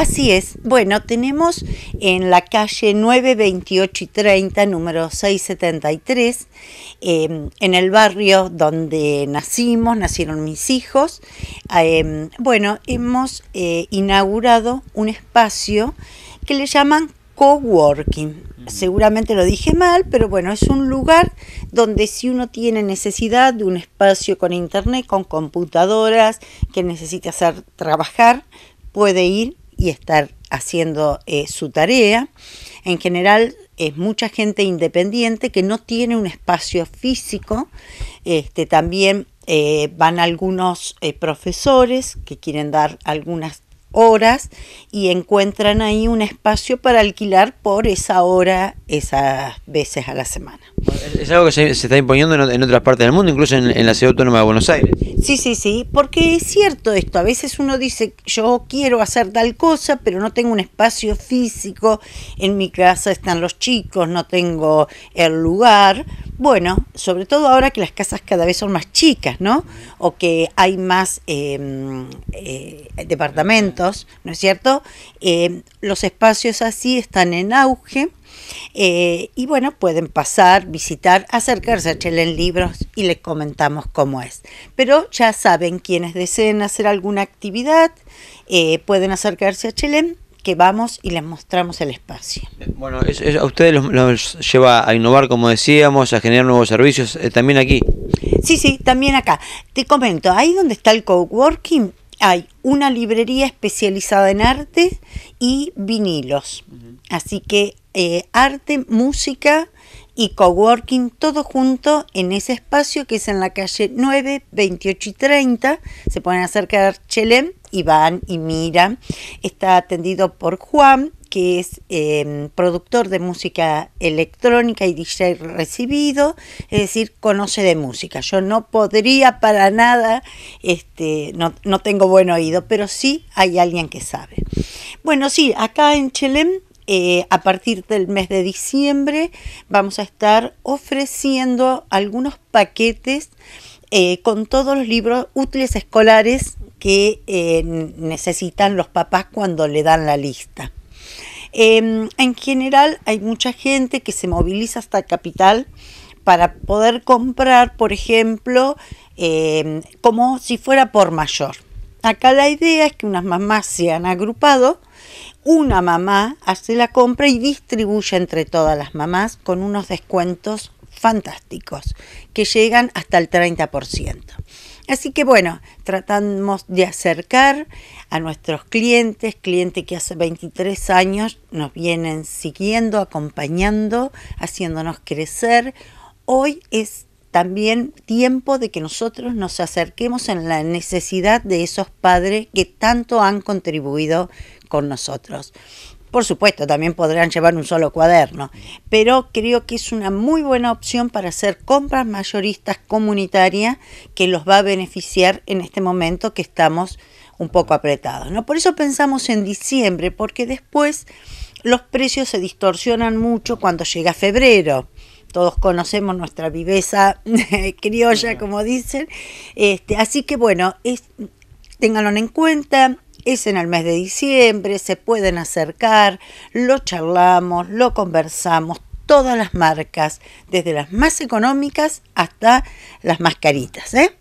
Así es. Bueno, tenemos en la calle 928 y 30, número 673, em, en el barrio donde nacimos, nacieron mis hijos. Em, bueno, hemos eh, inaugurado un espacio que le llaman coworking. Mm. Seguramente lo dije mal, pero bueno, es un lugar donde si uno tiene necesidad de un espacio con internet, con computadoras, que necesita hacer trabajar, puede ir y estar haciendo eh, su tarea. En general es mucha gente independiente que no tiene un espacio físico. Este, también eh, van algunos eh, profesores que quieren dar algunas horas y encuentran ahí un espacio para alquilar por esa hora, esas veces a la semana. Es algo que se, está imponiendo en, otras partes del mundo, incluso en la ciudad autónoma de Buenos Aires. Sí, sí, sí, porque es cierto esto, a veces uno dice, yo quiero hacer tal cosa, pero no tengo un espacio físico, en mi casa están los chicos, no tengo el lugar. Bueno, sobre todo ahora que las casas cada vez son más chicas, ¿no? O que hay más em, eh, departamentos, ¿no es cierto? Eh, los espacios así están en auge eh, y bueno, pueden pasar, visitar, acercarse a Chelen Libros y les comentamos cómo es. Pero ya saben, quienes deseen hacer alguna actividad, eh, pueden acercarse a Chelen que vamos y les mostramos el espacio. Bueno, a ustedes los, lleva a innovar, como decíamos, a generar nuevos servicios, eh, también aquí. Sí, sí, también acá. Te comento, ahí donde está el coworking hay una librería especializada en arte y vinilos. Así que eh, arte, música y coworking todo junto en ese espacio que es en la calle 9, 28 y 30. Se pueden acercar Chelem y y Mira Está atendido por Juan, que es em, productor de música electrónica y DJ recibido, es decir, conoce de música. Yo no podría para nada, este, no, no tengo buen oído, pero sí hay alguien que sabe. Bueno, sí, acá en Chelem eh, a partir del mes de diciembre vamos a estar ofreciendo algunos paquetes eh, con todos los libros útiles escolares que eh, necesitan los papás cuando le dan la lista. Em, en general hay mucha gente que se moviliza hasta Capital para poder comprar, por ejemplo, em, como si fuera por mayor. Acá la idea es que unas mamás se han agrupado una mamá hace la compra y distribuye entre todas las mamás con unos descuentos fantásticos que llegan hasta el 30%. Así que bueno, tratamos de acercar a nuestros clientes, clientes que hace 23 años nos vienen siguiendo, acompañando, haciéndonos crecer. Hoy es también tiempo de que nosotros nos acerquemos en la necesidad de esos padres que tanto han contribuido con nosotros. Por supuesto, también podrán llevar un solo cuaderno, pero creo que es una muy buena opción para hacer compras mayoristas comunitarias que los va a beneficiar en este momento que estamos un poco apretados. ¿no? Por eso pensamos en diciembre, porque después los precios se distorsionan mucho cuando llega febrero todos conocemos nuestra viveza criolla, como dicen. Este, así que bueno, es, ténganlo en cuenta, es en el mes de diciembre, se pueden acercar, lo charlamos, lo conversamos, todas las marcas, desde las más económicas hasta las más caritas. ¿eh?